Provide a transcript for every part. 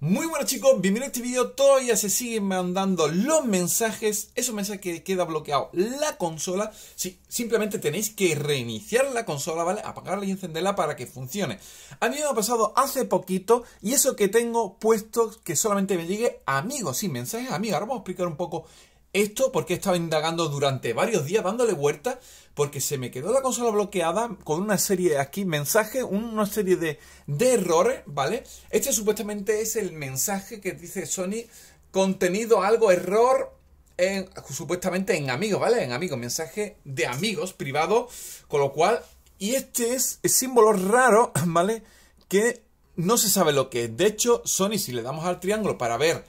Muy buenas chicos, bienvenidos a este video. Todavía se siguen mandando los mensajes. Esos mensajes mensaje que queda bloqueado la consola. Sí, simplemente tenéis que reiniciar la consola, ¿vale? Apagarla y encenderla para que funcione. A mí me ha pasado hace poquito y eso que tengo puesto que solamente me llegue amigos, Sin mensajes amigos. Ahora vamos a explicar un poco esto porque he estado indagando durante varios días, dándole vueltas, porque se me quedó la consola bloqueada con una serie aquí, mensajes, una serie de, de errores, ¿vale? Este supuestamente es el mensaje que dice Sony, contenido algo, error, en, supuestamente en amigos, ¿vale? En amigos, mensaje de amigos privado, con lo cual, y este es el símbolo raro, ¿vale? Que no se sabe lo que es. De hecho, Sony, si le damos al triángulo para ver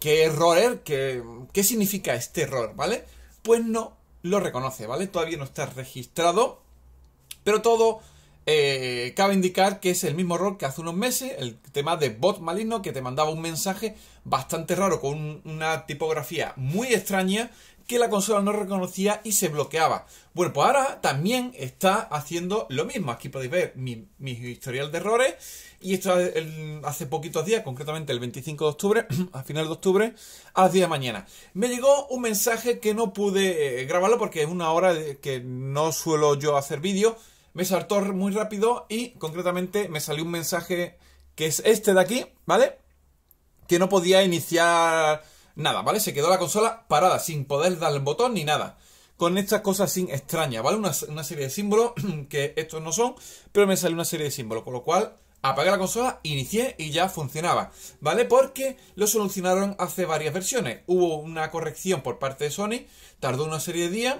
¿Qué error? Er-? ¿Qué, ¿Qué significa este error? ¿Vale? Pues no lo reconoce, ¿vale? Todavía no está registrado, pero todo eh, cabe indicar que es el mismo error que hace unos meses, el tema de bot maligno que te mandaba un mensaje bastante raro con una tipografía muy extraña que la consola no reconocía y se bloqueaba. Bueno, pues ahora también está haciendo lo mismo. Aquí podéis ver mi, historial de errores. Y esto hace poquitos días, concretamente el 25 de octubre, a final de octubre, a día de mañana. Me llegó un mensaje que no pude eh, grabarlo porque es una hora que no suelo yo hacer vídeo. Me saltó muy rápido y concretamente me salió un mensaje que es este de aquí, ¿vale? Que no podía iniciar nada, ¿vale? Se quedó la consola parada, sin poder dar el botón ni nada. Con estas cosas sin extrañas, ¿vale? Una, serie de símbolos que estos no son, pero me salió una serie de símbolos, con lo cual apagué la consola, inicié y ya funcionaba, ¿vale? Porque lo solucionaron hace varias versiones. Hubo una corrección por parte de Sony, tardó una serie de días,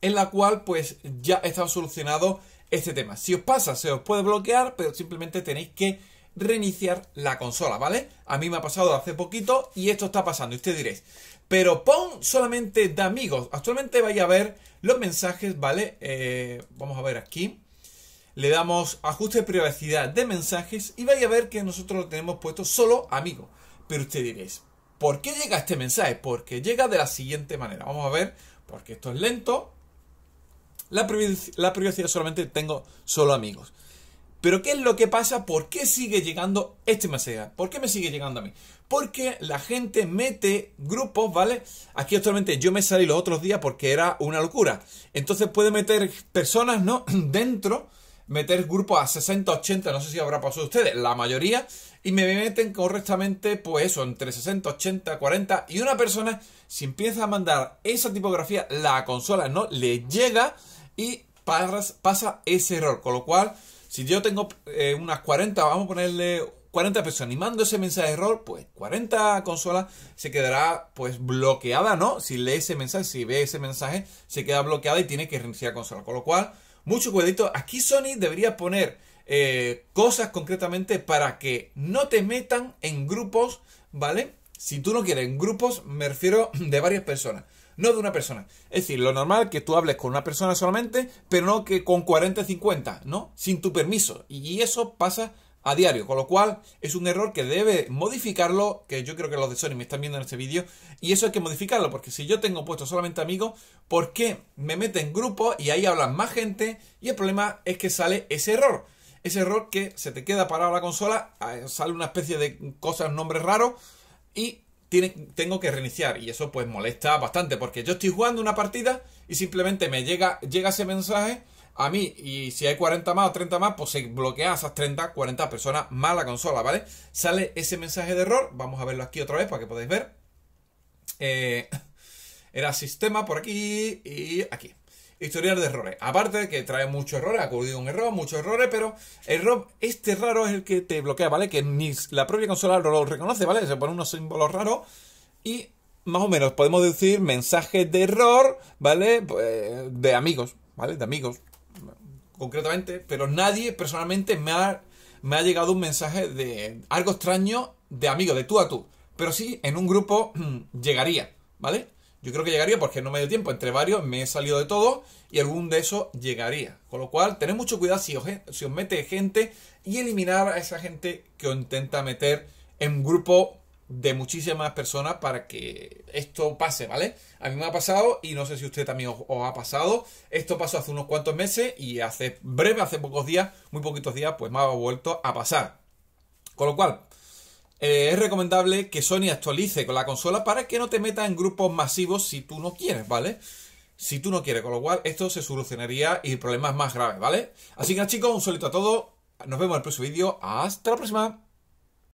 en la cual pues ya estaba solucionado este tema. Si os pasa, se os puede bloquear, pero simplemente tenéis que reiniciar la consola, ¿vale? A mí me ha pasado hace poquito y esto está pasando. Y usted diréis, pero pon solamente de amigos. Actualmente vaya a ver los mensajes, ¿vale? Eh, vamos a ver aquí. Le damos ajuste de privacidad de mensajes y vaya a ver que nosotros lo tenemos puesto solo amigos. Pero usted diréis, ¿por qué llega este mensaje? Porque llega de la siguiente manera. Vamos a ver, porque esto es lento. La, privacidad solamente tengo solo amigos. Pero ¿qué es lo que pasa? ¿Por qué sigue llegando este mensaje? ¿Por qué me sigue llegando a mí? Porque la gente mete grupos, ¿vale? Aquí actualmente yo me salí los otros días porque era una locura. Entonces puede meter personas, ¿no? Dentro, meter grupos a 60, 80, no sé si habrá pasado ustedes, la mayoría, y me meten correctamente, pues eso, entre 60, 80, 40, y una persona, si empieza a mandar esa tipografía, la consola no le llega y pasa ese error, con lo cual si yo tengo eh, unas 40, vamos a ponerle 40 personas y mando ese mensaje de error, pues 40 consolas se quedará pues bloqueada, ¿no? Si lee ese mensaje, si ve ese mensaje, se queda bloqueada y tiene que reiniciar la consola. Con lo cual, mucho cuidado. Aquí Sony debería poner eh, cosas concretamente para que no te metan en grupos, ¿vale? Si tú no quieres en grupos, me refiero de varias personas no de una persona. Es decir, lo normal que tú hables con una persona solamente, pero no que con 40, 50, ¿no? Sin tu permiso. Y eso pasa a diario, con lo cual es un error que debe modificarlo, que yo creo que los de Sony me están viendo en este vídeo, y eso hay que modificarlo, porque si yo tengo puesto solamente amigos, ¿por qué me meten en grupo y ahí hablan más gente? Y el problema es que sale ese error. Ese error que se te queda parado la consola, sale una especie de cosas, nombres raros, y tengo que reiniciar y eso pues molesta bastante porque yo estoy jugando una partida y simplemente me llega, llega ese mensaje a mí y si hay 40 más o 30 más pues se bloquea a esas 30, 40 personas más la consola, ¿vale? Sale ese mensaje de error, vamos a verlo aquí otra vez para que podáis ver. Eh, era sistema por aquí y aquí historial de errores. Aparte de que trae muchos errores, ha ocurrido un error, muchos errores, pero el este raro es el que te bloquea, ¿vale? Que ni la propia consola lo reconoce, ¿vale? Se pone unos símbolos raros y más o menos podemos decir mensajes de error, ¿vale? Pues, de amigos, ¿vale? De amigos, concretamente, pero nadie personalmente me ha, me ha llegado un mensaje de algo extraño de amigos, de tú a tú. Pero sí, en un grupo llegaría, ¿vale? Yo creo que llegaría porque no me dio tiempo. Entre varios me he salido de todo y algún de esos llegaría. Con lo cual, tened mucho cuidado si os, mete gente y eliminar a esa gente que os intenta meter en grupo de muchísimas personas para que esto pase, ¿vale? A mí me ha pasado y no sé si usted también os, os, ha pasado. Esto pasó hace unos cuantos meses y hace breve, hace pocos días, muy poquitos días, pues me ha vuelto a pasar. Con lo cual, eh, es recomendable que Sony actualice con la consola para que no te meta en grupos masivos si tú no quieres, ¿vale? Si tú no quieres, con lo cual esto se solucionaría y problemas más graves, ¿vale? Así que chicos, un solito a todos. Nos vemos en el próximo vídeo. Hasta la próxima.